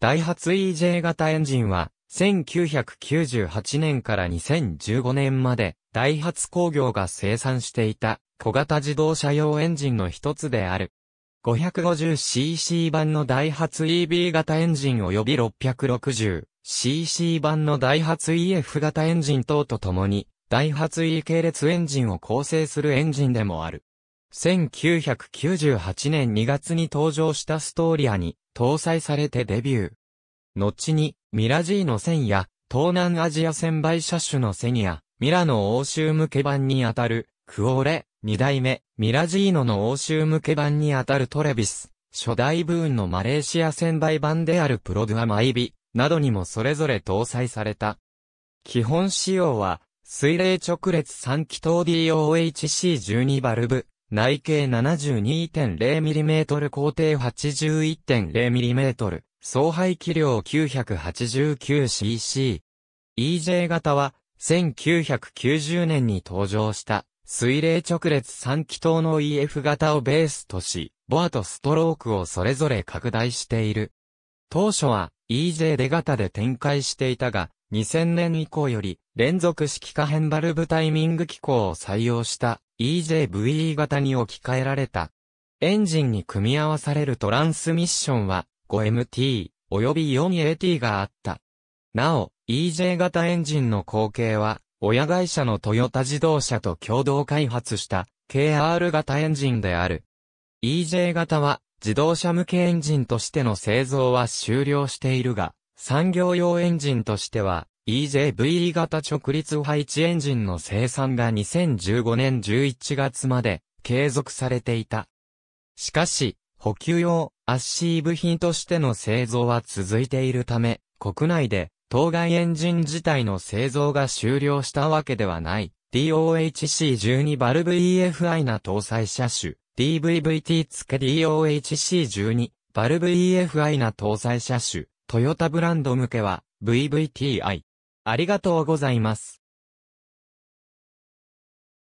ダイハツ EJ 型エンジンは、1998年から2015年まで、ダイハツ工業が生産していた、小型自動車用エンジンの一つである。550cc 版のダイハツ EB 型エンジン及び 660cc 版のダイハツ EF 型エンジン等とともに、ダイハツ E 系列エンジンを構成するエンジンでもある。1998年2月に登場したストーリアに搭載されてデビュー。後に、ミラジーの戦や、東南アジア戦売車種のセニア、ミラの欧州向け版にあたる、クオーレ、二代目、ミラジーノの欧州向け版にあたるトレビス、初代ブーンのマレーシア戦売版であるプロドゥアマイビ、などにもそれぞれ搭載された。基本仕様は、水冷直列3気筒 DOHC12 バルブ、内径 72.0mm 工程 81.0mm、総排気量 989cc。EJ 型は、1990年に登場した、水冷直列3気筒の EF 型をベースとし、ボアとストロークをそれぞれ拡大している。当初は EJ 出型で展開していたが、2000年以降より連続式可変バルブタイミング機構を採用した EJVE 型に置き換えられた。エンジンに組み合わされるトランスミッションは 5MT 及び 4AT があった。なお、EJ 型エンジンの後継は、親会社のトヨタ自動車と共同開発した KR 型エンジンである。EJ 型は自動車向けエンジンとしての製造は終了しているが、産業用エンジンとしては、EJVE 型直立配置エンジンの生産が2015年11月まで継続されていた。しかし、補給用アッシー部品としての製造は続いているため、国内で当該エンジン自体の製造が終了したわけではない。DOHC12 バルブ EFI な搭載車種、DVVT 付け DOHC12 バルブ EFI な搭載車種、トヨタブランド向けは VVTi。ありがとうございます。